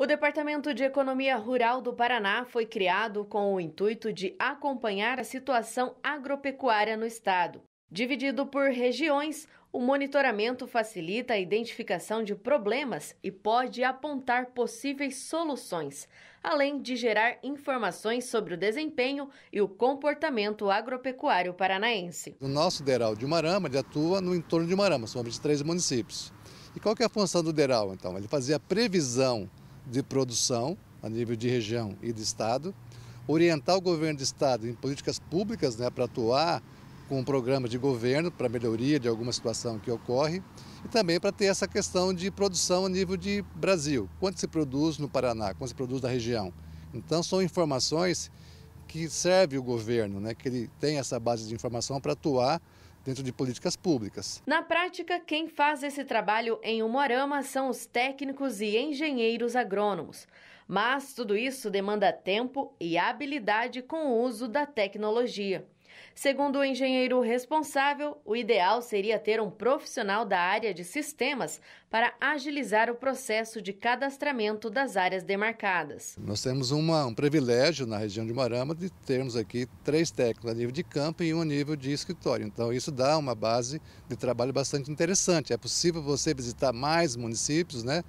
O Departamento de Economia Rural do Paraná foi criado com o intuito de acompanhar a situação agropecuária no estado. Dividido por regiões, o monitoramento facilita a identificação de problemas e pode apontar possíveis soluções, além de gerar informações sobre o desempenho e o comportamento agropecuário paranaense. O nosso DERAL de Marama ele atua no entorno de Marama, são 23 municípios. E qual é a função do DERAL, então? Ele fazia a previsão de produção a nível de região e de estado, orientar o governo de estado em políticas públicas né, para atuar com um programa de governo para melhoria de alguma situação que ocorre e também para ter essa questão de produção a nível de Brasil. Quanto se produz no Paraná, quanto se produz na região. Então são informações que serve o governo, né, que ele tem essa base de informação para atuar dentro de políticas públicas. Na prática, quem faz esse trabalho em Umuarama são os técnicos e engenheiros agrônomos. Mas tudo isso demanda tempo e habilidade com o uso da tecnologia. Segundo o engenheiro responsável, o ideal seria ter um profissional da área de sistemas para agilizar o processo de cadastramento das áreas demarcadas. Nós temos uma, um privilégio na região de Marama de termos aqui três técnicos a nível de campo e um a nível de escritório. Então, isso dá uma base de trabalho bastante interessante. É possível você visitar mais municípios, né?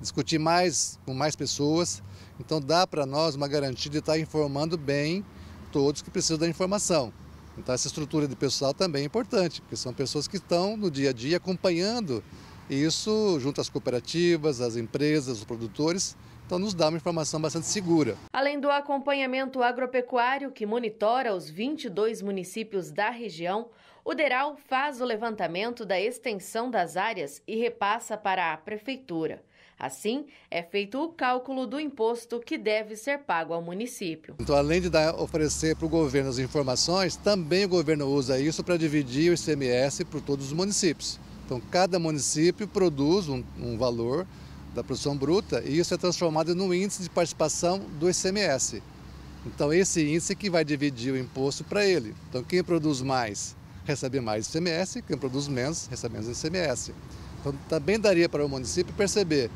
discutir mais com mais pessoas. Então, dá para nós uma garantia de estar informando bem todos que precisam da informação. Então, essa estrutura de pessoal também é importante, porque são pessoas que estão no dia a dia acompanhando isso junto às cooperativas, às empresas, os produtores. Então, nos dá uma informação bastante segura. Além do acompanhamento agropecuário, que monitora os 22 municípios da região, o DERAL faz o levantamento da extensão das áreas e repassa para a Prefeitura. Assim, é feito o cálculo do imposto que deve ser pago ao município. Então, além de dar, oferecer para o governo as informações, também o governo usa isso para dividir o ICMS por todos os municípios. Então, cada município produz um, um valor da produção bruta e isso é transformado no índice de participação do ICMS. Então, esse índice que vai dividir o imposto para ele. Então, quem produz mais recebe mais ICMS, quem produz menos recebe menos ICMS. Então, também daria para o município perceber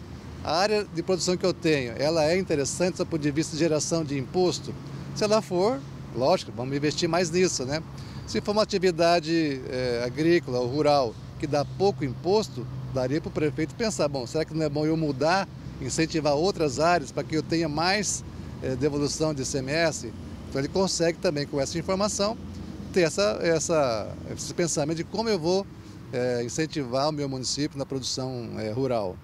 a área de produção que eu tenho, ela é interessante do ponto de vista de geração de imposto? Se ela for, lógico, vamos investir mais nisso, né? Se for uma atividade é, agrícola ou rural que dá pouco imposto, daria para o prefeito pensar, bom, será que não é bom eu mudar, incentivar outras áreas para que eu tenha mais é, devolução de CMS? Então ele consegue também, com essa informação, ter essa, essa, esse pensamento de como eu vou é, incentivar o meu município na produção rural.